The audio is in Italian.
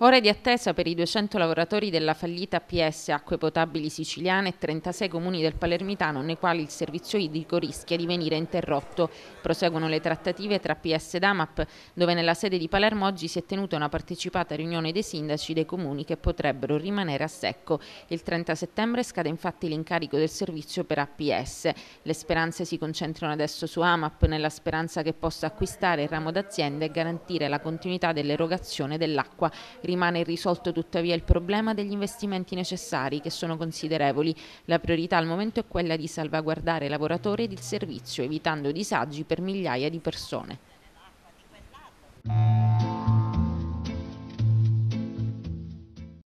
Ore di attesa per i 200 lavoratori della fallita PS Acque Potabili Siciliane e 36 comuni del Palermitano nei quali il servizio idrico rischia di venire interrotto. Proseguono le trattative tra PS ed AMAP, dove nella sede di Palermo oggi si è tenuta una partecipata riunione dei sindaci dei comuni che potrebbero rimanere a secco. Il 30 settembre scade infatti l'incarico del servizio per APS. Le speranze si concentrano adesso su AMAP nella speranza che possa acquistare il ramo d'azienda e garantire la continuità dell'erogazione dell'acqua Rimane irrisolto tuttavia il problema degli investimenti necessari, che sono considerevoli. La priorità al momento è quella di salvaguardare i lavoratori ed il servizio, evitando disagi per migliaia di persone.